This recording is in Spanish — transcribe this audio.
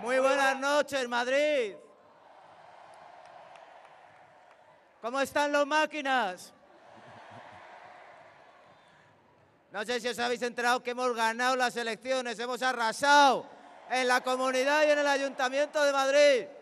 Muy buenas noches, Madrid. ¿Cómo están las máquinas? No sé si os habéis enterado que hemos ganado las elecciones, hemos arrasado en la comunidad y en el ayuntamiento de Madrid.